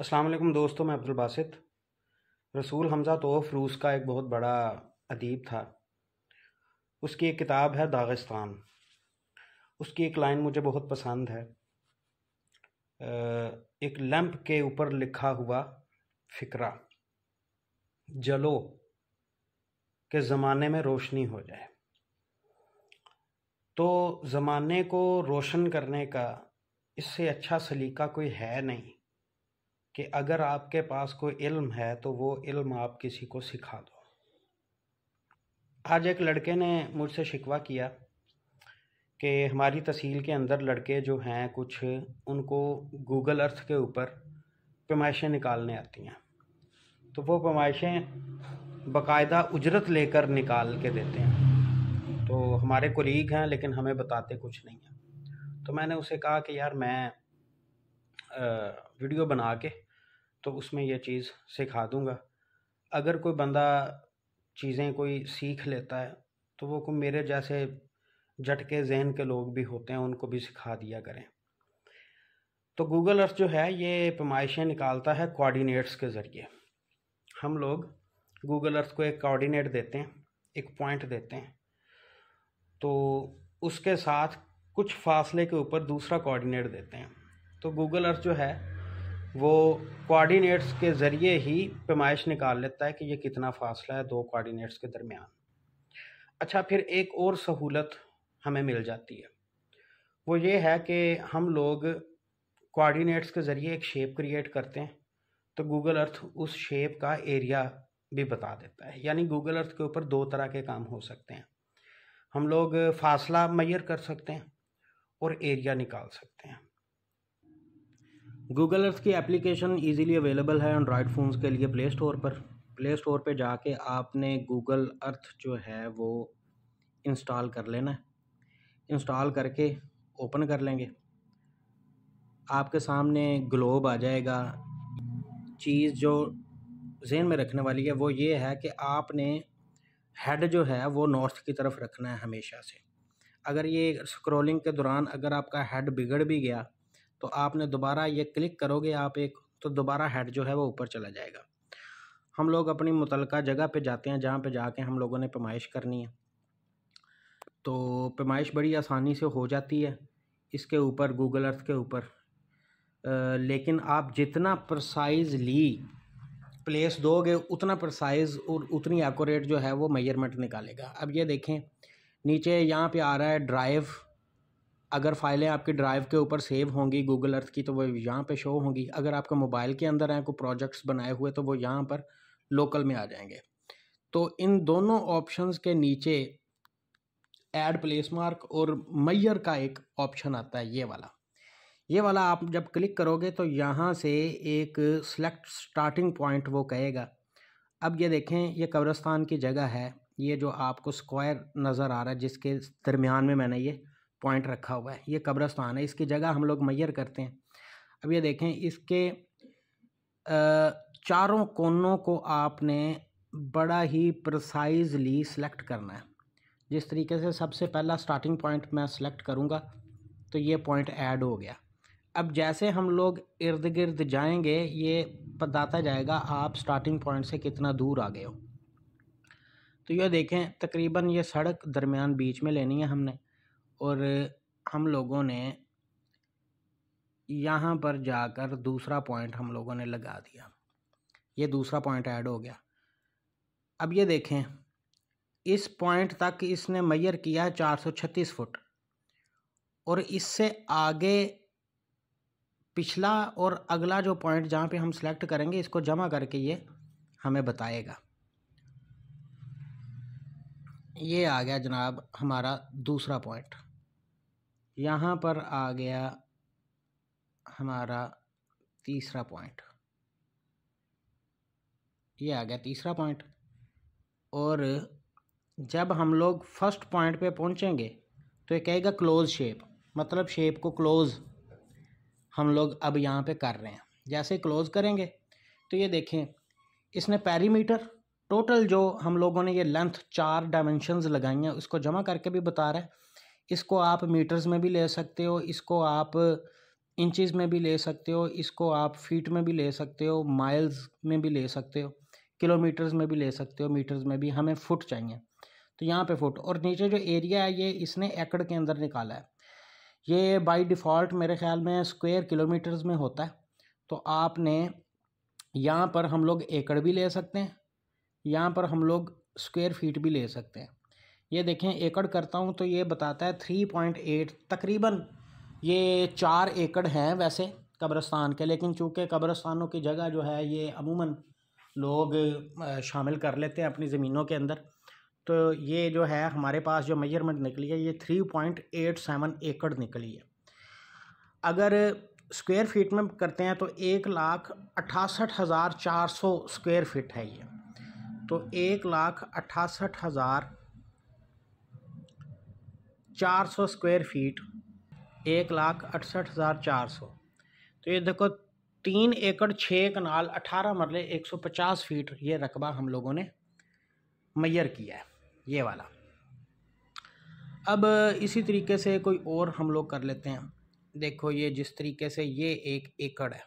अस्सलाम वालेकुम दोस्तों मैं अब्दुल बासित रसूल हमज़ा तोफ़ रूस का एक बहुत बड़ा अदीब था उसकी एक किताब है दागिस्तान उसकी एक लाइन मुझे बहुत पसंद है एक लैंप के ऊपर लिखा हुआ फिक्रा जलो के ज़माने में रोशनी हो जाए तो ज़माने को रोशन करने का इससे अच्छा सलीका कोई है नहीं कि अगर आपके पास कोई इल्म है तो वो इल्म आप किसी को सिखा दो आज एक लड़के ने मुझसे शिकवा किया कि हमारी तहसील के अंदर लड़के जो हैं कुछ उनको गूगल अर्थ के ऊपर पैमाइशें निकालने आती हैं तो वो पेमाइशें बाकायदा उजरत लेकर निकाल के देते हैं तो हमारे कोलीग हैं लेकिन हमें बताते कुछ नहीं हैं तो मैंने उसे कहा कि यार मैं वीडियो बना के तो उसमें यह चीज़ सिखा दूँगा अगर कोई बंदा चीज़ें कोई सीख लेता है तो वो को मेरे जैसे झटके जहन के लोग भी होते हैं उनको भी सिखा दिया करें तो गूगल अर्थ जो है ये पैमाइशें निकालता है कोऑर्डिनेट्स के ज़रिए हम लोग गूगल अर्थ को एक कोऑर्डिनेट देते हैं एक पॉइंट देते हैं तो उसके साथ कुछ फासले के ऊपर दूसरा कोऑर्डिनेट देते हैं तो गूगल अर्थ जो है वो कोऑर्डिनेट्स के ज़रिए ही पेमाइश निकाल लेता है कि ये कितना फासला है दो कोऑर्डिनेट्स के दरमियान अच्छा फिर एक और सहूलत हमें मिल जाती है वो ये है कि हम लोग कोऑर्डिनेट्स के ज़रिए एक शेप क्रिएट करते हैं तो गूगल अर्थ उस शेप का एरिया भी बता देता है यानी गूगल अर्थ के ऊपर दो तरह के काम हो सकते हैं हम लोग फासला मैयर कर सकते हैं और एरिया निकाल सकते हैं गूगल अर्थ की एप्लीकेशन इजीली अवेलेबल है एंड्रॉयड फ़ोन्स के लिए प्ले स्टोर पर प्ले स्टोर पर जाके आपने गूगल अर्थ जो है वो इंस्टॉल कर लेना है इंस्टॉल करके ओपन कर लेंगे आपके सामने ग्लोब आ जाएगा चीज़ जो जहन में रखने वाली है वो ये है कि आपने हेड जो है वो नॉर्थ की तरफ रखना है हमेशा से अगर ये स्क्रॉलिंग के दौरान अगर आपका हेड बिगड़ भी गया तो आपने दोबारा ये क्लिक करोगे आप एक तो दोबारा हेड जो है वो ऊपर चला जाएगा हम लोग अपनी मुतल जगह पे जाते हैं जहाँ पे जाके हम लोगों ने पेमाइश करनी है तो पेमाइश बड़ी आसानी से हो जाती है इसके ऊपर गूगल अर्थ के ऊपर लेकिन आप जितना प्रसाइज ली प्लेस दोगे उतना प्रसाइज और उतनी एकोरेट जो है वो मेजरमेंट निकालेगा अब ये देखें नीचे यहाँ पे आ रहा है ड्राइव अगर फाइलें आपकी ड्राइव के ऊपर सेव होंगी गूगल अर्थ की तो वो यहाँ पे शो होंगी अगर आपका मोबाइल के अंदर हैं कोई प्रोजेक्ट्स बनाए हुए तो वो यहाँ पर लोकल में आ जाएंगे तो इन दोनों ऑप्शंस के नीचे ऐड प्लेस मार्क और मैयर का एक ऑप्शन आता है ये वाला ये वाला आप जब क्लिक करोगे तो यहाँ से एक सिलेक्ट स्टार्टिंग पॉइंट वो कहेगा अब ये देखें ये कब्रस्तान की जगह है ये जो आपको स्क्वायर नज़र आ रहा है जिसके दरमियान में मैंने ये पॉइंट रखा हुआ है ये कब्रस्तान है इसकी जगह हम लोग मैयर करते हैं अब ये देखें इसके चारों कोनों को आपने बड़ा ही प्रसाइजली सिलेक्ट करना है जिस तरीके से सबसे पहला स्टार्टिंग पॉइंट मैं सिलेक्ट करूँगा तो ये पॉइंट ऐड हो गया अब जैसे हम लोग इर्द गिर्द जाएंगे ये बताता जाएगा आप स्टार्टिंग पॉइंट से कितना दूर आ गए हो तो ये देखें तकरीबन ये सड़क दरमियान बीच में लेनी है हमने और हम लोगों ने यहाँ पर जाकर दूसरा पॉइंट हम लोगों ने लगा दिया ये दूसरा पॉइंट ऐड हो गया अब ये देखें इस पॉइंट तक इसने मैयर किया है छत्तीस फुट और इससे आगे पिछला और अगला जो पॉइंट जहाँ पे हम सेलेक्ट करेंगे इसको जमा करके ये हमें बताएगा ये आ गया जनाब हमारा दूसरा पॉइंट यहाँ पर आ गया हमारा तीसरा पॉइंट ये आ गया तीसरा पॉइंट और जब हम लोग फर्स्ट पॉइंट पे पहुँचेंगे तो ये कहेगा क्लोज शेप मतलब शेप को क्लोज़ हम लोग अब यहाँ पे कर रहे हैं जैसे क्लोज़ करेंगे तो ये देखें इसने पैरीमीटर टोटल जो हम लोगों ने ये लेंथ चार डायमेंशनस लगाई हैं उसको जमा करके भी बता रहा है इसको आप मीटर्स में भी ले सकते हो इसको आप इंचेस में भी ले सकते हो इसको आप फीट में भी ले सकते हो माइल्स में भी ले सकते हो किलोमीटर्स में भी ले सकते हो मीटर्स में भी हमें फुट चाहिए तो यहाँ पे फुट और नीचे जो एरिया है ये इसने एकड़ के अंदर निकाला है ये बाय डिफ़ॉल्ट मेरे ख्याल में स्क्वायर किलोमीटर्स में होता है तो आपने यहाँ पर हम लोग एकड़ भी ले सकते हैं यहाँ पर हम लोग स्क्वेयर फीट भी ले सकते हैं ये देखें एकड़ करता हूँ तो ये बताता है थ्री पॉइंट एट तकरीबन ये चार एकड़ हैं वैसे कब्रस्तान के लेकिन चूँकि कब्रस्तानों की जगह जो है ये अमूमन लोग शामिल कर लेते हैं अपनी ज़मीनों के अंदर तो ये जो है हमारे पास जो मेजरमेंट निकली है ये थ्री पॉइंट एट सेवन एकड़ निकली है अगर स्क्वायर फीट में करते हैं तो एक लाख अट्ठासठ हज़ार चार सौ स्क्वायर फीट है ये तो एक लाख अट्ठासठ हज़ार चार सौ स्क्वायर फीट एक लाख अड़सठ हज़ार चार सौ तो ये देखो तीन एकड़ छः कनाल अठारह मरले एक सौ पचास फीट ये रकबा हम लोगों ने मैयर किया है ये वाला अब इसी तरीके से कोई और हम लोग कर लेते हैं देखो ये जिस तरीके से ये एक एकड़ है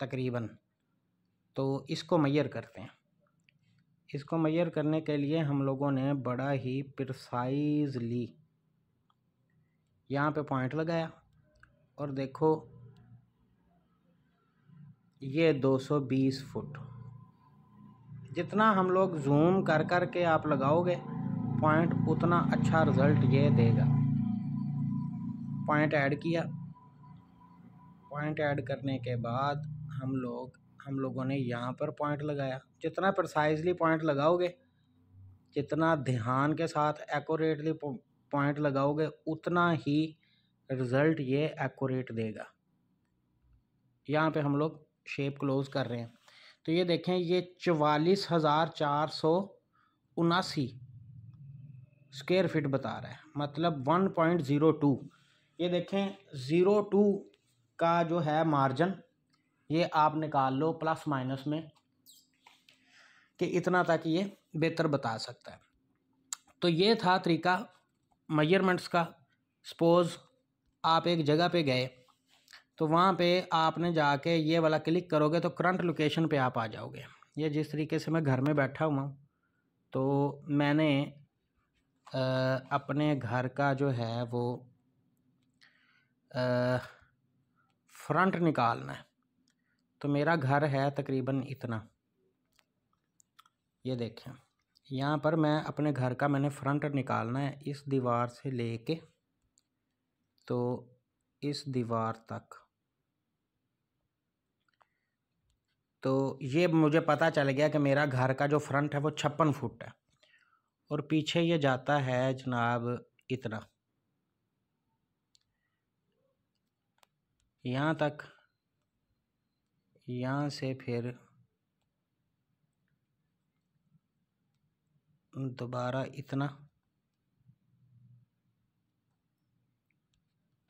तकरीबन तो इसको मैयर करते हैं इसको मैयर करने के लिए हम लोगों ने बड़ा ही प्रसाइजली यहाँ पे पॉइंट लगाया और देखो ये 220 फुट जितना हम लोग जूम कर कर के आप लगाओगे पॉइंट उतना अच्छा रिज़ल्ट ये देगा पॉइंट ऐड किया पॉइंट ऐड करने के बाद हम लोग हम लोगों ने यहाँ पर पॉइंट लगाया जितना प्रसाइजली पॉइंट लगाओगे जितना ध्यान के साथ एक्यूरेटली पॉइंट लगाओगे उतना ही रिज़ल्ट ये एक्यूरेट देगा यहाँ पे हम लोग शेप क्लोज़ कर रहे हैं तो ये देखें ये चवालीस हज़ार चार सौ उनासी स्क्वेयर फिट बता रहा है मतलब वन पॉइंट ज़ीरो टू ये देखें ज़ीरो टू का जो है मार्जिन ये आप निकाल लो प्लस माइनस में कि इतना तक ये बेहतर बता सकता है तो ये था तरीका मेजरमेंट्स का सपोज़ आप एक जगह पे गए तो वहाँ पे आपने जाके ये वाला क्लिक करोगे तो करंट लोकेशन पे आप आ जाओगे ये जिस तरीके से मैं घर में बैठा हुआ हूँ तो मैंने आ, अपने घर का जो है वो आ, फ्रंट निकालना है तो मेरा घर है तकरीबन इतना ये देखें यहाँ पर मैं अपने घर का मैंने फ्रंट निकालना है इस दीवार से लेके तो इस दीवार तक तो ये मुझे पता चल गया कि मेरा घर का जो फ्रंट है वो छप्पन फुट है और पीछे ये जाता है जनाब इतना यहाँ तक यहाँ से फिर दोबारा इतना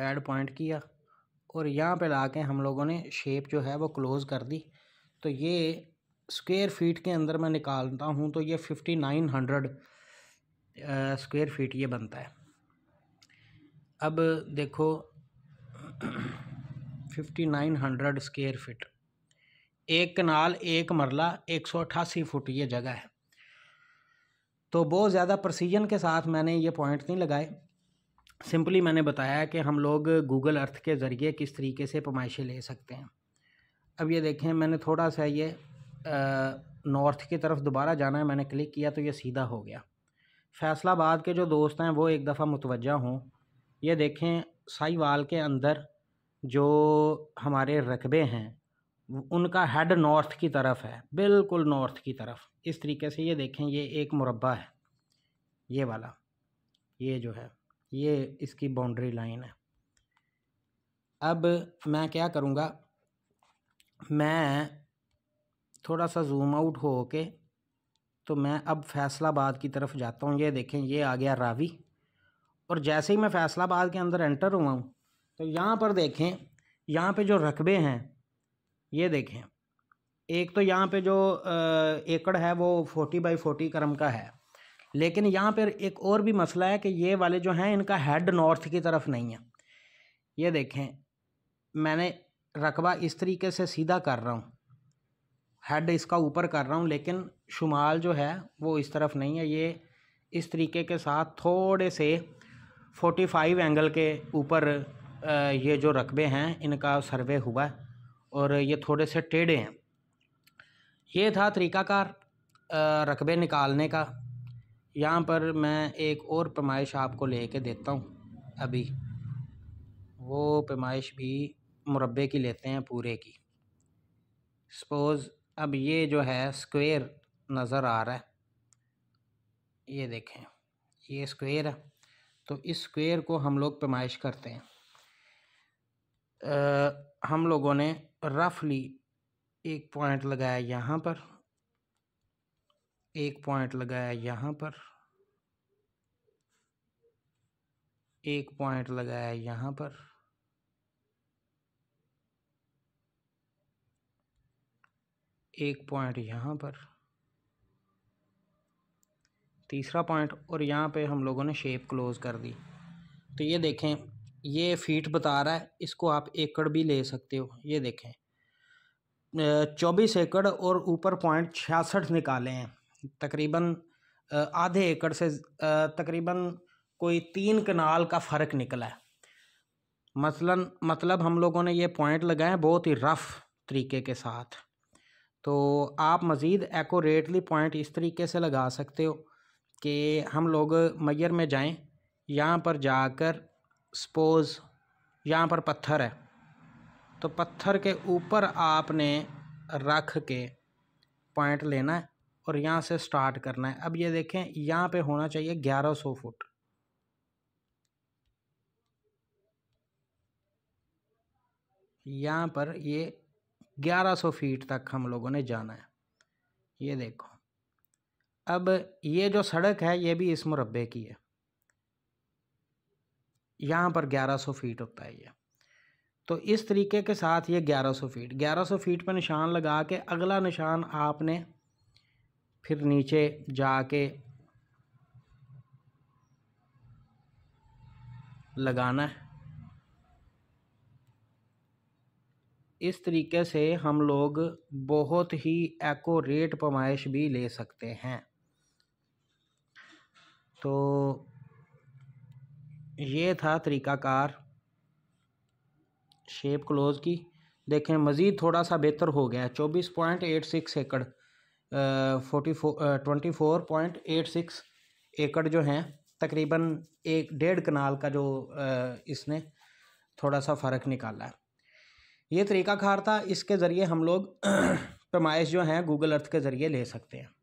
ऐड पॉइंट किया और यहाँ पे ला के हम लोगों ने शेप जो है वो क्लोज़ कर दी तो ये स्क्वेयर फीट के अंदर मैं निकालता हूँ तो ये fifty nine hundred square feet ये बनता है अब देखो fifty nine hundred square feet एक कनाल एक मरला एक सौ अट्ठासी फुट ये जगह है तो बहुत ज़्यादा प्रसीजन के साथ मैंने ये पॉइंट नहीं लगाए सिंपली मैंने बताया कि हम लोग गूगल अर्थ के ज़रिए किस तरीके से पमाइशें ले सकते हैं अब ये देखें मैंने थोड़ा सा ये नॉर्थ की तरफ दोबारा जाना है मैंने क्लिक किया तो ये सीधा हो गया फैसलाबाद के जो दोस्त हैं वो एक दफ़ा मुतवजा हों ये देखें साईवाल के अंदर जो हमारे रकबे हैं उनका हेड नॉर्थ की तरफ है बिल्कुल नॉर्थ की तरफ इस तरीके से ये देखें ये एक मुरबा है ये वाला ये जो है ये इसकी बाउंड्री लाइन है अब मैं क्या करूँगा मैं थोड़ा सा जूम आउट हो के तो मैं अब फैसलाबाद की तरफ जाता हूँ ये देखें ये आ गया रावी और जैसे ही मैं फैसलाबाद के अंदर एंटर हुआ हूँ तो यहाँ पर देखें यहाँ पे जो रकबे हैं ये देखें एक तो यहाँ पे जो एकड़ है वो फोर्टी बाई फोर्टी क्रम का है लेकिन यहाँ पर एक और भी मसला है कि ये वाले जो हैं इनका हेड नॉर्थ की तरफ नहीं है ये देखें मैंने रकबा इस तरीके से सीधा कर रहा हूँ हेड इसका ऊपर कर रहा हूँ लेकिन शुमाल जो है वो इस तरफ नहीं है ये इस तरीके के साथ थोड़े से फोर्टी फाइव एंगल के ऊपर ये जो रकबे हैं इनका सर्वे हुआ है और ये थोड़े से टेढ़े हैं ये था तरीकाकार रकबे निकालने का यहाँ पर मैं एक और पैमाइश आपको ले कर देता हूँ अभी वो पैमाइश भी मुरबे की लेते हैं पूरे की सपोज़ अब ये जो है स्क्वेयर नज़र आ रहा है ये देखें ये स्क्वेयर है तो इस स्क्वेयर को हम लोग पैमाइश करते हैं आ, हम लोगों ने रफली एक पॉइंट लगाया यहाँ पर एक पॉइंट लगाया यहाँ पर एक पॉइंट लगाया यहाँ पर एक पॉइंट यहाँ पर तीसरा पॉइंट और यहाँ पे हम लोगों ने शेप क्लोज़ कर दी तो ये देखें ये फीट बता रहा है इसको आप एकड़ भी ले सकते हो ये देखें चौबीस एकड़ और ऊपर पॉइंट छियासठ निकाले हैं तकरीबन आधे एकड़ से तकरीबन कोई तीन कनाल का फ़र्क निकला है मसलन मतलब हम लोगों ने ये पॉइंट लगाए हैं बहुत ही रफ़ तरीके के साथ तो आप मज़ीद एकोरेटली पॉइंट इस तरीके से लगा सकते हो कि हम लोग मैयर में जाएं यहाँ पर जाकर सपोज़ यहाँ पर पत्थर है तो पत्थर के ऊपर आपने रख के पॉइंट लेना है और यहाँ से स्टार्ट करना है अब ये देखें यहाँ पे होना चाहिए ग्यारह सौ फुट यहाँ पर ये ग्यारह सौ फीट तक हम लोगों ने जाना है ये देखो अब ये जो सड़क है ये भी इस मुरबे की है यहाँ पर 1100 फीट होता है ये तो इस तरीके के साथ ये 1100 फीट 1100 फीट पर निशान लगा के अगला निशान आपने फिर नीचे जाके लगाना है इस तरीके से हम लोग बहुत ही एकोरेट पमाइश भी ले सकते हैं तो ये था तरीकाकार शेप क्लोज की देखें मज़ीद थोड़ा सा बेहतर हो गया चौबीस पॉइंट एट सिक्स एकड़ forty four twenty four point eight six एकड़ जो हैं तकरीबन एक डेढ़ कनाल का जो इसने थोड़ा सा फ़र्क निकाला है ये तरीका खार था इसके ज़रिए हम लोग पेमाइश जो हैं गूगल अर्थ के ज़रिए ले सकते हैं